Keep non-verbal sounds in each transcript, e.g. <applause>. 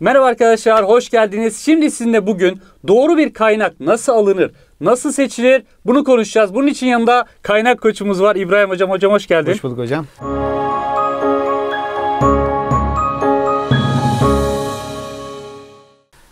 Merhaba arkadaşlar, hoş geldiniz. Şimdi sizinle bugün doğru bir kaynak nasıl alınır, nasıl seçilir bunu konuşacağız. Bunun için yanında kaynak koçumuz var İbrahim Hocam. Hocam hoş geldin. Hoş bulduk hocam.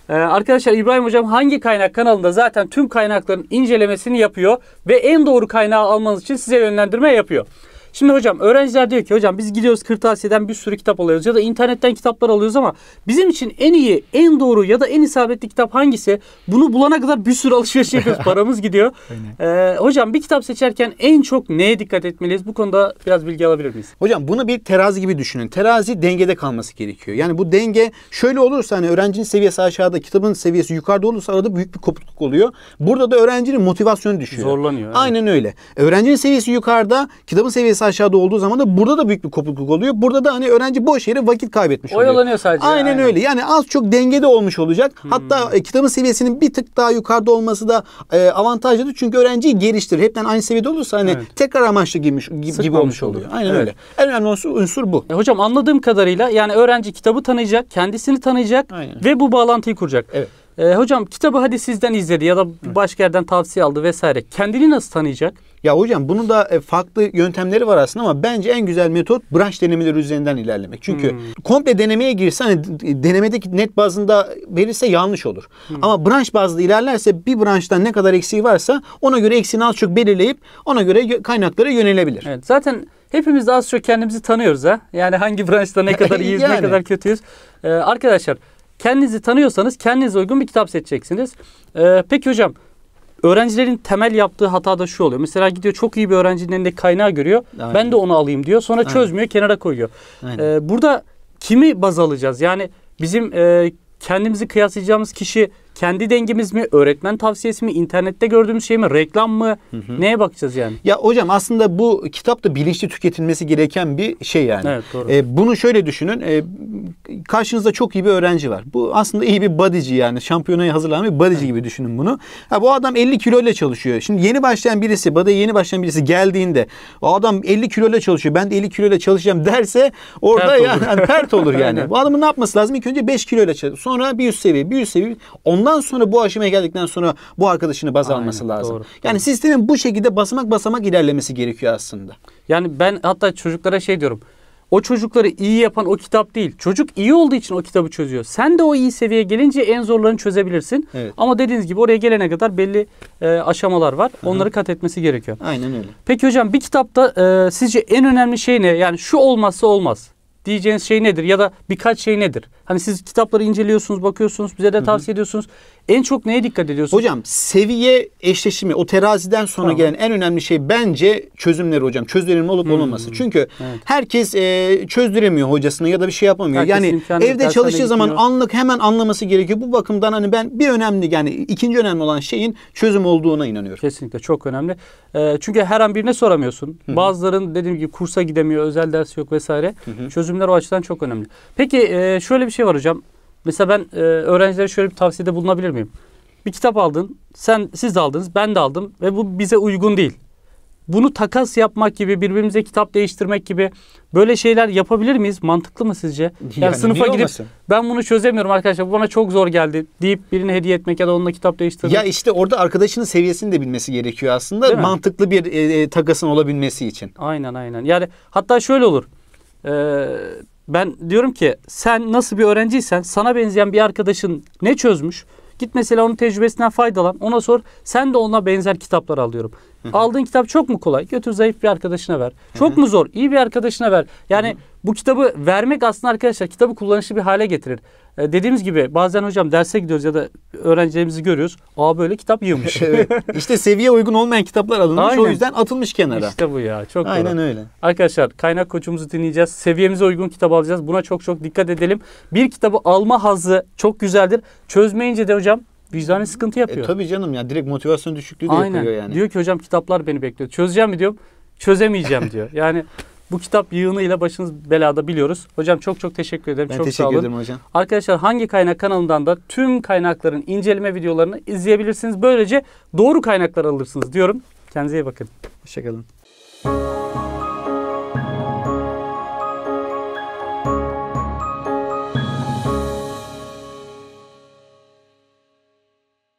Ee, arkadaşlar İbrahim Hocam hangi kaynak kanalında zaten tüm kaynakların incelemesini yapıyor ve en doğru kaynağı almanız için size yönlendirme yapıyor. Şimdi hocam öğrenciler diyor ki hocam biz gidiyoruz kırtasiyeden bir sürü kitap alıyoruz ya da internetten kitaplar alıyoruz ama bizim için en iyi, en doğru ya da en isabetli kitap hangisi? Bunu bulana kadar bir sürü alışveriş yapıyoruz. <laughs> Paramız gidiyor. Ee, hocam bir kitap seçerken en çok neye dikkat etmeliyiz? Bu konuda biraz bilgi alabilir miyiz? Hocam bunu bir terazi gibi düşünün. Terazi dengede kalması gerekiyor. Yani bu denge şöyle olursa hani öğrencinin seviyesi aşağıda, kitabın seviyesi yukarıda olursa arada büyük bir kopukluk oluyor. Burada da öğrencinin motivasyonu düşüyor. Zorlanıyor. Evet. Aynen öyle. Öğrencinin seviyesi yukarıda, kitabın seviyesi seviyesi aşağıda olduğu zaman da burada da büyük bir kopukluk oluyor. Burada da hani öğrenci boş yere vakit kaybetmiş oluyor. Oyalanıyor sadece. Aynen, aynen öyle. Yani az çok dengede olmuş olacak. Hmm. Hatta e, kitabın seviyesinin bir tık daha yukarıda olması da e, avantajlıdır. Çünkü öğrenciyi geliştirir. Hepten aynı seviyede olursa hani evet. tekrar amaçlı girmiş, gibi, gibi olmuş oluyor. oluyor. Aynen evet. öyle. En önemli unsur, unsur bu. E, hocam anladığım kadarıyla yani öğrenci kitabı tanıyacak, kendisini tanıyacak aynen. ve bu bağlantıyı kuracak. Evet. E, hocam kitabı hadi sizden izledi ya da başka yerden tavsiye aldı vesaire. Kendini nasıl tanıyacak? Ya hocam bunun da e, farklı yöntemleri var aslında ama bence en güzel metot branş denemeleri üzerinden ilerlemek. Çünkü hmm. komple denemeye girse hani e, denemedeki net bazında verirse yanlış olur. Hmm. Ama branş bazlı ilerlerse bir branştan ne kadar eksiği varsa ona göre eksiğini az çok belirleyip ona göre kaynaklara yönelebilir. Evet zaten hepimiz de az çok kendimizi tanıyoruz ha. Yani hangi branşta ne kadar <laughs> iyiyiz yani. ne kadar kötüyüz. Ee, arkadaşlar kendinizi tanıyorsanız kendinize uygun bir kitap seçeceksiniz. Ee, peki hocam Öğrencilerin temel yaptığı hata da şu oluyor. Mesela gidiyor çok iyi bir öğrencinin elinde kaynağı görüyor. Aynen. Ben de onu alayım diyor. Sonra Aynen. çözmüyor, kenara koyuyor. Ee, burada kimi baz alacağız? Yani bizim e, kendimizi kıyaslayacağımız kişi kendi dengimiz mi, öğretmen tavsiyesi mi, internette gördüğümüz şey mi, reklam mı? Hı hı. Neye bakacağız yani? Ya hocam aslında bu kitap da bilinçli tüketilmesi gereken bir şey yani. Evet, doğru. Ee, bunu şöyle düşünün. Ee, karşınızda çok iyi bir öğrenci var. Bu aslında iyi bir badici yani şampiyonaya hazırlanan bir bodyci gibi düşünün bunu. Ha, bu adam 50 kilo ile çalışıyor. Şimdi yeni başlayan birisi, body'ye yeni başlayan birisi geldiğinde o adam 50 kilo ile çalışıyor. Ben de 50 kilo ile çalışacağım derse orada pert yani, olur. yani pert olur <laughs> yani. bu adamın ne yapması lazım? İlk önce 5 kilo ile çalışıyor. Sonra bir üst seviye, bir üst seviye. Ondan sonra bu aşamaya geldikten sonra bu arkadaşını baz alması lazım. Doğru, yani sistemin bu şekilde basamak basamak ilerlemesi gerekiyor aslında. Yani ben hatta çocuklara şey diyorum o çocukları iyi yapan o kitap değil. Çocuk iyi olduğu için o kitabı çözüyor. Sen de o iyi seviyeye gelince en zorlarını çözebilirsin. Evet. Ama dediğiniz gibi oraya gelene kadar belli e, aşamalar var. Hı-hı. Onları kat etmesi gerekiyor. Aynen öyle. Peki hocam bir kitapta e, sizce en önemli şey ne? Yani şu olmazsa olmaz diyeceğiniz şey nedir? Ya da birkaç şey nedir? Hani siz kitapları inceliyorsunuz, bakıyorsunuz, bize de tavsiye Hı-hı. ediyorsunuz. En çok neye dikkat ediyorsunuz? Hocam seviye eşleşimi o teraziden sonra tamam. gelen en önemli şey bence çözümleri hocam. Çözdürülme olup hmm. olmaması. Çünkü evet. herkes e, çözdüremiyor hocasını ya da bir şey yapamıyor. Herkes yani evde çalıştığı zaman gitmiyor. anlık hemen anlaması gerekiyor. Bu bakımdan hani ben bir önemli yani ikinci önemli olan şeyin çözüm olduğuna inanıyorum. Kesinlikle çok önemli. E, çünkü her an birine soramıyorsun. Hı-hı. Bazıların dediğim gibi kursa gidemiyor, özel ders yok vesaire. Hı-hı. Çözüm bölümler o açıdan çok önemli. Peki e, şöyle bir şey var hocam. Mesela ben e, öğrencilere şöyle bir tavsiyede bulunabilir miyim? Bir kitap aldın, sen siz de aldınız, ben de aldım ve bu bize uygun değil. Bunu takas yapmak gibi, birbirimize kitap değiştirmek gibi böyle şeyler yapabilir miyiz? Mantıklı mı sizce? Yani, yani sınıfa gidip olmasın? ben bunu çözemiyorum arkadaşlar bu bana çok zor geldi deyip birine hediye etmek ya da onunla kitap değiştirmek. Ya işte orada arkadaşının seviyesini de bilmesi gerekiyor aslında. Değil Mantıklı mi? bir e, e, takasın olabilmesi için. Aynen aynen. Yani hatta şöyle olur e, ben diyorum ki sen nasıl bir öğrenciysen sana benzeyen bir arkadaşın ne çözmüş? Git mesela onun tecrübesinden faydalan. Ona sor. Sen de ona benzer kitaplar alıyorum. Aldığın kitap çok mu kolay? Götür zayıf bir arkadaşına ver. Çok mu zor? İyi bir arkadaşına ver. Yani bu kitabı vermek aslında arkadaşlar kitabı kullanışlı bir hale getirir. Ee, dediğimiz gibi bazen hocam derse gidiyoruz ya da öğrencilerimizi görüyoruz. Aa böyle kitap yığmış. <laughs> evet. İşte seviye uygun olmayan kitaplar alınmış Aynen. o yüzden atılmış kenara. İşte bu ya çok Aynen doğru. öyle. Arkadaşlar kaynak koçumuzu dinleyeceğiz. Seviyemize uygun kitap alacağız. Buna çok çok dikkat edelim. Bir kitabı alma hazı çok güzeldir. Çözmeyince de hocam Vicdani sıkıntı yapıyor. E, tabii canım ya direkt motivasyon düşüklüğü de Aynen. yapıyor yani. Diyor ki hocam kitaplar beni bekliyor. Çözeceğim mi diyorum. Çözemeyeceğim <laughs> diyor. Yani bu kitap yığınıyla başınız belada biliyoruz. Hocam çok çok teşekkür ederim. Ben çok teşekkür sağ olun. ederim hocam. Arkadaşlar hangi kaynak kanalından da tüm kaynakların inceleme videolarını izleyebilirsiniz. Böylece doğru kaynaklar alırsınız diyorum. Kendinize iyi bakın. Hoşçakalın.